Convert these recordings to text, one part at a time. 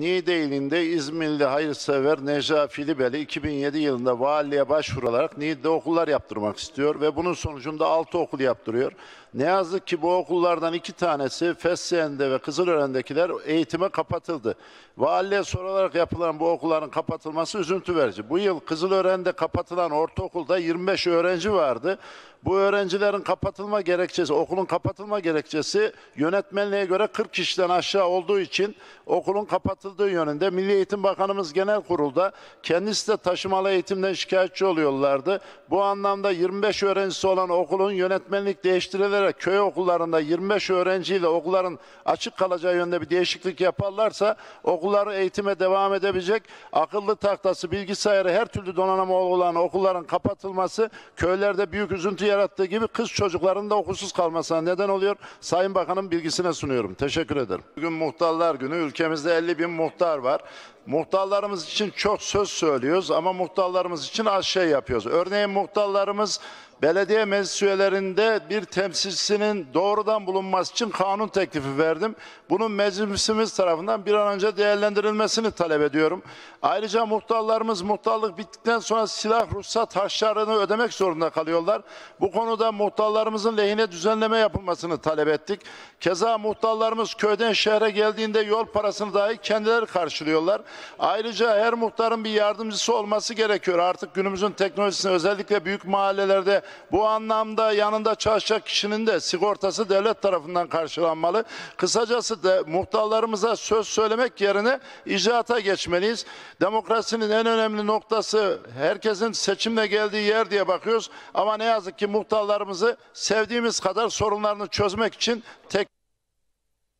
Niğde ilinde İzmirli hayırsever Necla Filibeli 2007 yılında valiliğe başvurularak Niğde okullar yaptırmak istiyor ve bunun sonucunda 6 okul yaptırıyor. Ne yazık ki bu okullardan iki tanesi Fesliyende ve Kızılören'dekiler eğitime kapatıldı. Valiliğe sorularak yapılan bu okulların kapatılması üzüntü verici. Bu yıl Kızılören'de kapatılan ortaokulda 25 öğrenci vardı. Bu öğrencilerin kapatılma gerekçesi, okulun kapatılma gerekçesi yönetmenliğe göre 40 kişiden aşağı olduğu için okulun kapatıldığı yönünde Milli Eğitim Bakanımız Genel Kurul'da kendisi de taşımalı eğitimden şikayetçi oluyorlardı. Bu anlamda 25 öğrencisi olan okulun yönetmenlik değiştirilerek köy okullarında 25 öğrenciyle okulların açık kalacağı yönde bir değişiklik yaparlarsa okulları eğitime devam edebilecek akıllı tahtası, bilgisayarı her türlü donanımı olan okulların kapatılması köylerde büyük üzüntü yarattığı gibi kız çocuklarının da okusuz kalmasına neden oluyor. Sayın bakanım bilgisine sunuyorum. Teşekkür ederim. Bugün Muhtarlar Günü. Ülkemizde 50 bin muhtar var. Muhtarlarımız için çok söz söylüyoruz ama muhtarlarımız için az şey yapıyoruz. Örneğin muhtarlarımız belediye meclis üyelerinde bir temsilcisinin doğrudan bulunması için kanun teklifi verdim. Bunun meclisimiz tarafından bir an önce değerlendirilmesini talep ediyorum. Ayrıca muhtarlarımız muhtarlık bittikten sonra silah ruhsat harçlarını ödemek zorunda kalıyorlar. Bu konuda muhtarlarımızın lehine düzenleme yapılmasını talep ettik. Keza muhtarlarımız köyden şehre geldiğinde yol parasını dahi kendileri karşılıyorlar. Ayrıca her muhtarın bir yardımcısı olması gerekiyor. Artık günümüzün teknolojisine özellikle büyük mahallelerde bu anlamda yanında çalışacak kişinin de sigortası devlet tarafından karşılanmalı. Kısacası da muhtarlarımıza söz söylemek yerine icraata geçmeliyiz. Demokrasinin en önemli noktası herkesin seçimle geldiği yer diye bakıyoruz. Ama ne yazık ki muhtarlarımızı sevdiğimiz kadar sorunlarını çözmek için tek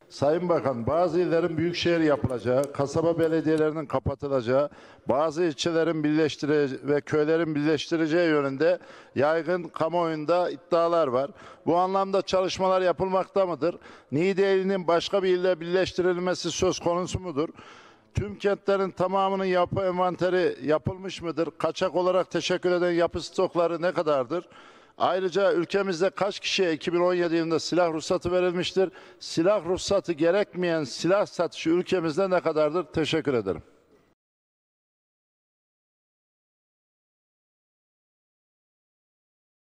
Sayın Bakan, bazı illerin büyükşehir yapılacağı, kasaba belediyelerinin kapatılacağı, bazı ilçelerin birleştireceği ve köylerin birleştireceği yönünde yaygın kamuoyunda iddialar var. Bu anlamda çalışmalar yapılmakta mıdır? Niğde başka bir ille birleştirilmesi söz konusu mudur? Tüm kentlerin tamamının yapı envanteri yapılmış mıdır? Kaçak olarak teşekkür eden yapı stokları ne kadardır? Ayrıca ülkemizde kaç kişiye 2017 yılında silah ruhsatı verilmiştir? Silah ruhsatı gerekmeyen silah satışı ülkemizde ne kadardır? Teşekkür ederim.